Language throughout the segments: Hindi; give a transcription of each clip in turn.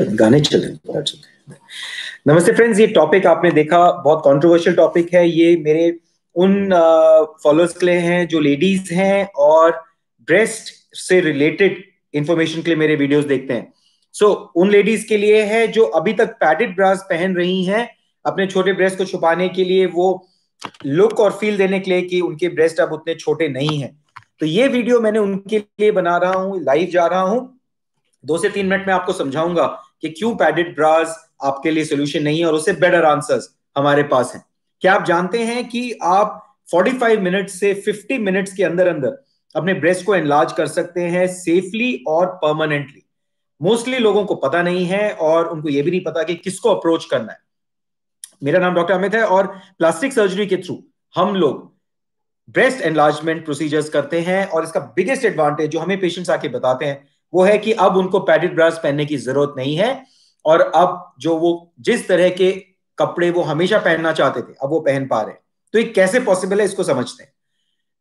तो गाने चले नमस्ते फ्रेंड्स ये टॉपिक आपने देखा बहुत कंट्रोवर्शियल टॉपिक है ये मेरे उन फॉलोअर्स के लिए हैं जो लेडीज हैं और ब्रेस्ट से रिलेटेड इंफॉर्मेशन के लिए मेरे वीडियोस देखते हैं सो so, उन लेडीज के लिए है जो अभी तक पैडेड ब्रास पहन रही हैं अपने छोटे ब्रेस्ट को छुपाने के लिए वो लुक और फील देने के लिए कि उनके ब्रेस्ट अब उतने छोटे नहीं है तो ये वीडियो मैंने उनके लिए बना रहा हूँ लाइव जा रहा हूँ दो से तीन मिनट में आपको समझाऊंगा कि क्यों पैडेड ब्रास आपके लिए सोल्यूशन नहीं है और उससे बेटर आंसर्स हमारे पास हैं क्या आप जानते हैं कि आप 45 मिनट से 50 मिनट्स के अंदर अंदर अपने ब्रेस्ट को एनलार्ज कर सकते हैं सेफली और परमानेंटली मोस्टली लोगों को पता नहीं है और उनको ये भी नहीं पता कि किसको अप्रोच करना है मेरा नाम डॉक्टर अमित है और प्लास्टिक सर्जरी के थ्रू हम लोग ब्रेस्ट एनलार्जमेंट प्रोसीजर्स करते हैं और इसका बिगेस्ट एडवांटेज जो हमें पेशेंट्स आके बताते हैं वो है कि अब उनको पैडेड ब्रास पहनने की जरूरत नहीं है और अब जो वो जिस तरह के कपड़े वो हमेशा पहनना चाहते थे अब वो पहन पा रहे तो ये कैसे पॉसिबल है इसको समझते हैं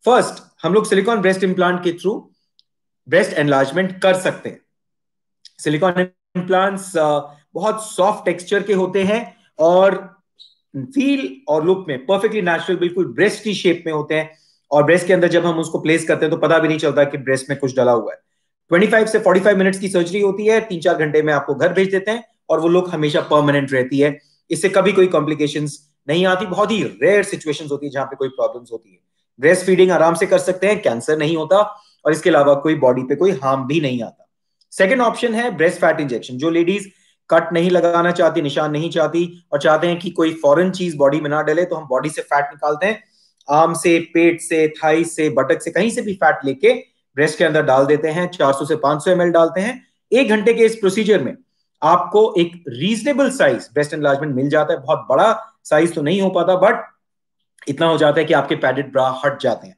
फर्स्ट हम लोग सिलिकॉन ब्रेस्ट इम्प्लांट के थ्रू ब्रेस्ट एनलार्जमेंट कर सकते हैं सिलिकॉन इम्प्लांट्स uh, बहुत सॉफ्ट टेक्सचर के होते हैं और फील और लुक में परफेक्टली नेचुरल बिल्कुल ब्रेस्ट की शेप में होते हैं और ब्रेस्ट के अंदर जब हम उसको प्लेस करते हैं तो पता भी नहीं चलता कि ब्रेस्ट में कुछ डला हुआ है 25 से 45 मिनट्स की सर्जरी होती है तीन चार घंटे में आपको घर भेज देते हैं और वो लोग हमेशा परमानेंट रहती है इससे कभी कोई कॉम्प्लिकेशन नहीं आती बहुत ही रेयर सिचुएशन होती है जहां पे कोई प्रॉब्लम होती है ब्रेस्ट फीडिंग आराम से कर सकते हैं कैंसर नहीं होता और इसके अलावा कोई बॉडी पे कोई हार्म भी नहीं आता सेकेंड ऑप्शन है ब्रेस्ट फैट इंजेक्शन जो लेडीज कट नहीं लगाना चाहती निशान नहीं चाहती और चाहते हैं कि कोई फॉरेन चीज बॉडी में ना डले तो हम बॉडी से फैट निकालते हैं आम से पेट से थाई से बटक से कहीं से भी फैट लेके ब्रेस्ट के अंदर डाल देते हैं 400 से 500 सौ डालते हैं एक घंटे के इस प्रोसीजर में आपको एक रीजनेबल साइज ब्रेस्ट एनलार्जमेंट मिल जाता है बहुत बड़ा साइज तो नहीं हो पाता बट इतना हो जाता है कि आपके पैडेड ब्रा हट जाते हैं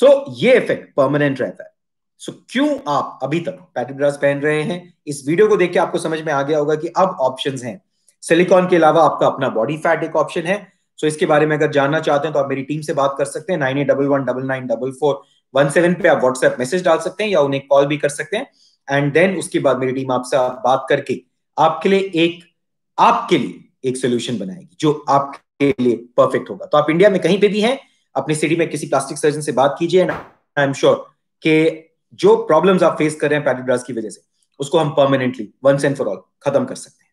सो so, ये इफेक्ट परमानेंट रहता है सो so, क्यों आप अभी तक पैडेड ब्रास पहन रहे हैं इस वीडियो को देख के आपको समझ में आ गया होगा कि अब ऑप्शंस हैं सिलिकॉन के अलावा आपका अपना बॉडी फैट एक ऑप्शन है सो so, इसके बारे में अगर जानना चाहते हैं तो आप मेरी टीम से बात कर सकते हैं nine eight double one double nine double four one seven पे आप व्हाट्सएप मैसेज डाल सकते हैं या उन्हें कॉल भी कर सकते हैं एंड देन उसके बाद मेरी टीम आपसे बात करके आपके लिए एक आपके लिए एक सोल्यूशन बनाएगी जो आपके लिए परफेक्ट होगा तो आप इंडिया में कहीं पे भी हैं अपनी सिटी में किसी प्लास्टिक सर्जन से बात कीजिए एंड आई एम श्योर के जो प्रॉब्लम्स आप फेस कर रहे हैं पैडिब्रास की वजह से उसको हम permanently once and for all खत्म कर सकते हैं